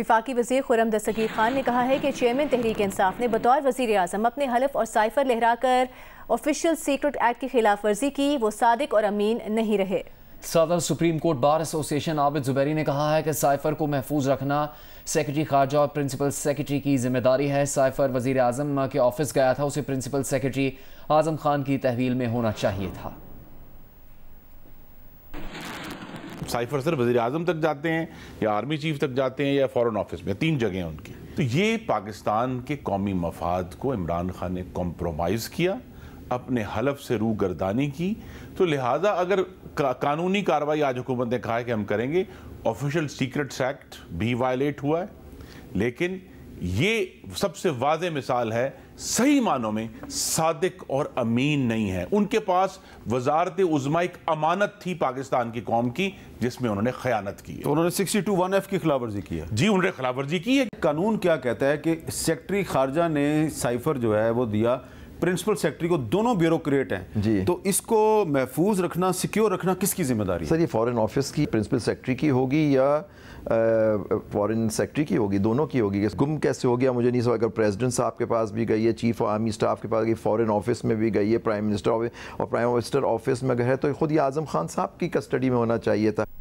विफाकी वजीर खुरम दस्तगीर खान ने कहा है कि चेयरमैन तहरीक इंसाफ ने बतौर वजीर अजम अपने हलफ और साइफर लहरा कर ऑफिशियल सीक्रेट एक्ट की खिलाफ वर्जी की वो सादिक और अमीन नहीं रहे सदर supreme court bar association Abid Zubairi ने कहा है कि साइफर को महफूज रखना सेक्रेटरी खारजा और प्रिंसिपल सेक्रेटरी की जिम्मेदारी है साइफर वजीर अजम के ऑफिस गया था उसे प्रिंसिपल सेक्रेटरी आजम खान की तहवील में होना चाहिए था साइफर सिर्फ वजी अजम तक जाते हैं या आर्मी चीफ तक जाते हैं या फ़ॉरन ऑफिस में तीन जगह हैं उनकी तो ये पाकिस्तान के कौमी मफाद को इमरान खान ने कॉम्प्रोमाइज़ किया अपने हलफ से रू गर्दानी की तो लिहाजा अगर का, कानूनी कार्रवाई आज हुकूमत ने कहा है कि हम करेंगे ऑफिशियल सीक्रेट्स एक्ट भी वायलेट हुआ है लेकिन ये सबसे वाज मिसाल है सही मानों में सादिक और अमीन नहीं है उनके पास वजारत उज़मा एक अमानत थी पाकिस्तान की कौम की जिसमें उन्होंने खयानत की तो उन्होंने सिक्सटी टू वन एफ की खिलाफवर्जी की है जी उन्होंने खिलाफवर्जी की है कानून क्या कहता है कि सेक्रेटरी खारजा ने साइफर जो है वो दिया प्रिंसिपल सेक्रेटरी को दोनों ब्यूरोक्रेट हैं जी तो इसको महफूज रखना सिक्योर रखना किसकी जिम्मेदारी सर ये फॉरेन ऑफिस की प्रिंसिपल सेक्रेटरी की होगी या फॉरेन सेक्रेटरी की होगी दोनों की होगी गुम कैसे हो गया मुझे नहीं समझ अगर प्रेसिडेंट साहब के पास भी गई है चीफ आर्मी स्टाफ के पास गई फॉरन ऑफिस में भी गई है प्राइम मिनिस्टर और प्राइम मिनिस्टर ऑफिस में गए तो खुद ही आजम खान साहब की कस्टडी में होना चाहिए था